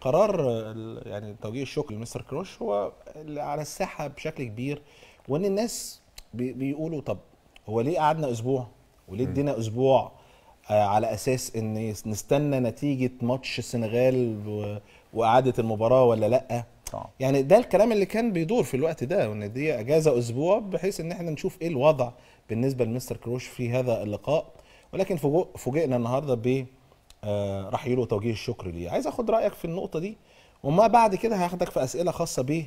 قرار يعني توجيه الشكر لمستر كروش هو اللي على الساحه بشكل كبير وان الناس بيقولوا طب هو ليه قعدنا اسبوع وليه ادينا اسبوع آه، على اساس ان نستنى نتيجه ماتش السنغال واعاده المباراه ولا لا يعني ده الكلام اللي كان بيدور في الوقت ده وان دي اجازه اسبوع بحيث ان احنا نشوف ايه الوضع بالنسبه لمستر كروش في هذا اللقاء ولكن فوجئنا النهارده آه، راح له توجيه الشكر ليه عايز اخد رايك في النقطه دي وما بعد كده هاخدك في اسئله خاصه به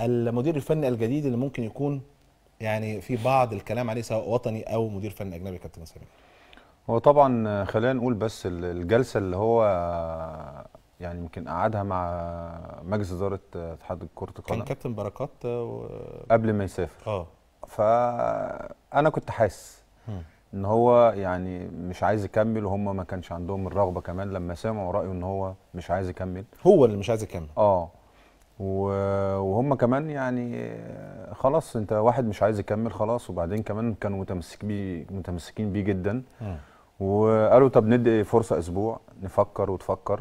المدير الفني الجديد اللي ممكن يكون يعني في بعض الكلام عليه سواء وطني او مدير فني اجنبي كابتن سمير هو طبعا خلينا نقول بس الجلسه اللي هو يعني يمكن قعدها مع مجلس اداره اتحاد كره القدم كان كابتن بركات آه، و... قبل ما يسافر اه فانا كنت حاسس ان هو يعني مش عايز يكمل وهم ما كانش عندهم الرغبه كمان لما سمعوا رايه ان هو مش عايز يكمل هو اللي مش عايز يكمل اه وهم كمان يعني خلاص انت واحد مش عايز يكمل خلاص وبعدين كمان كانوا متمسك بي متمسكين بيه جدا م. وقالوا طب ندي فرصه اسبوع نفكر وتفكر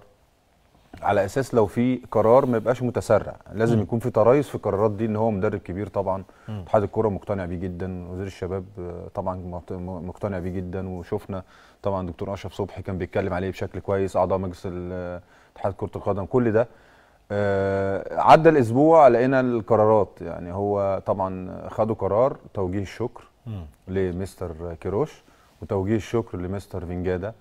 على اساس لو في قرار ما يبقاش متسرع لازم م. يكون في ترايث في القرارات دي ان هو مدرب كبير طبعا اتحاد الكوره مقتنع بيه جدا وزير الشباب آه، طبعا مقتنع بيه جدا وشفنا طبعا دكتور اشرف صبحي كان بيتكلم عليه بشكل كويس اعضاء مجلس اتحاد كره القدم كل ده آه عدى الاسبوع لقينا القرارات يعني هو طبعا خدوا قرار توجيه الشكر م. لمستر كيروش وتوجيه الشكر لمستر فينجادا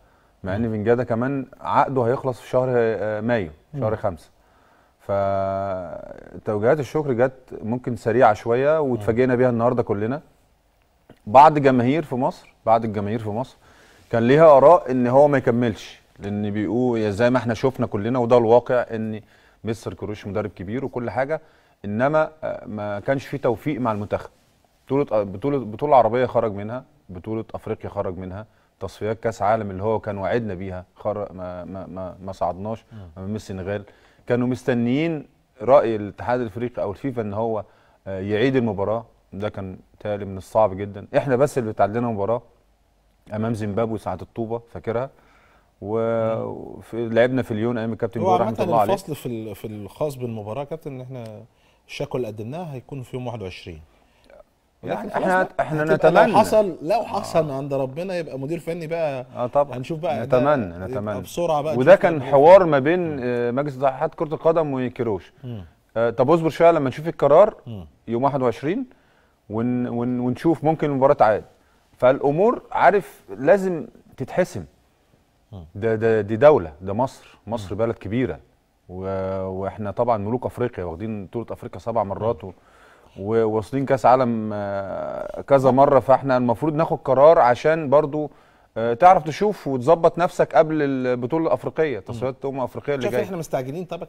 مع ان فينجادا كمان عقده هيخلص في شهر آه، مايو شهر خمسة فتوجيهات الشكر جت ممكن سريعه شويه واتفاجئنا بيها النهارده كلنا بعض جماهير في مصر بعض الجماهير في مصر كان ليها اراء ان هو ما يكملش لان بيقول زي ما احنا شفنا كلنا وده الواقع ان مستر كروش مدرب كبير وكل حاجه انما آه، ما كانش في توفيق مع المنتخب بطوله آه، بطوله بطوله عربيه خرج منها بطوله افريقيا خرج منها تصفيات كاس عالم اللي هو كان وعدنا بيها خر ما ما ما, ما صعدناش امام السنغال كانوا مستنيين راي الاتحاد الافريقي او الفيفا ان هو آه، يعيد المباراه ده كان تالي من الصعب جدا احنا بس اللي اتعدينا مباراه امام زيمبابوي ساعه الطوبه فاكرها ولعبنا في ليون ايام الكابتن جوه رحمه الله عليه الفصل في في الخاص بالمباراه كابتن ان احنا الشكوى اللي قدمناها هيكون في يوم 21 يعني يعني احنا احنا نتمنى لو حصل لو حصل آه. عند ربنا يبقى مدير فني بقى اه طبعا هنشوف بقى نتمنى نتمنى بسرعه بقى وده كان حوار ما بين آه، مجلس اتحاد كره القدم وكيروش آه طب اصبر شويه لما نشوف القرار يوم 21 ون ون ونشوف ممكن المباراه تعاد فالامور عارف لازم تتحسم ده ده دي دوله ده مصر مصر بلد كبيره واحنا طبعا ملوك افريقيا واخدين بطوله افريقيا سبع مرات و وواصلين كاس عالم آه، كذا مره فاحنا المفروض ناخد قرار عشان برضو آه، تعرف تشوف وتظبط نفسك قبل البطوله الافريقيه تصفيات الامم الافريقيه اللي جايه احنا مستعجلين طبعا